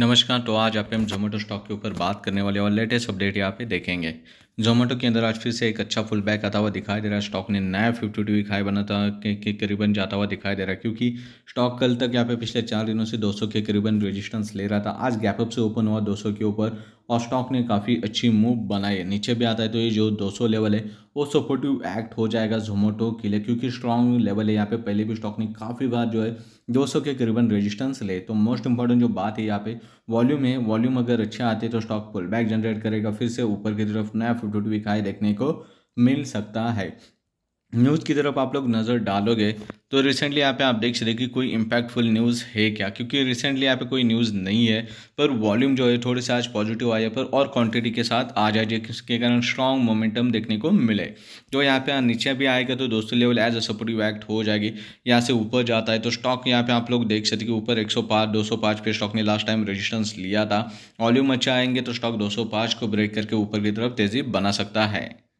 नमस्कार तो आज आप हम जोमेटो स्टॉक के ऊपर बात करने वाले और लेटेस्ट अपडेट यहाँ पे देखेंगे जोमेटो के अंदर आज फिर से एक अच्छा फुल बैक आता हुआ दिखाई दे रहा है स्टॉक ने नया फिफ्टी टू दिखाई हाई बना था के, के करीबन जाता हुआ दिखाई दे रहा है क्योंकि स्टॉक कल तक यहाँ पे पिछले चार दिनों से 200 के करीबन रेजिस्टेंस ले रहा था आज गैप अप से ओपन हुआ 200 के ऊपर और स्टॉक ने काफ़ी अच्छी मूव बनाई है नीचे भी आता है तो ये जो 200 लेवल है वो सपोर्टिव एक्ट हो जाएगा जोमोटो के लिए क्योंकि स्ट्रॉन्ग लेवल है यहाँ पे पहले भी स्टॉक ने काफ़ी बार जो है 200 के करीबन रेजिस्टेंस ले तो मोस्ट इंपॉर्टेंट जो बात है यहाँ पे वॉल्यूम है वॉल्यूम अगर अच्छे आते तो स्टॉक पुल बैक जनरेट करेगा फिर से ऊपर की तरफ नया फिफ्टी टू देखने को मिल सकता है न्यूज़ की तरफ आप लोग नज़र डालोगे तो रिसेंटली यहाँ पे आप देख सकते कि कोई इम्पैक्टफुल न्यूज़ है क्या क्योंकि रिसेंटली यहाँ पे कोई न्यूज़ नहीं है पर वॉल्यूम जो है थोड़े से आज पॉजिटिव आया पर और क्वांटिटी के साथ आ जाए जिसके कारण स्ट्रॉन्ग मोमेंटम देखने को मिले जो तो यहाँ पे नीचे भी आएगा तो दोस्तों level as a supportive act हो जाएगी यहाँ से ऊपर जाता है तो स्टॉक यहाँ पर आप लोग देख सकते कि ऊपर एक सौ पे स्टॉक ने लास्ट टाइम रजिस्टेंस लिया था वॉल्यूम अच्छा आएंगे तो स्टॉक दो को ब्रेक करके ऊपर की तरफ तेज़ी बना सकता है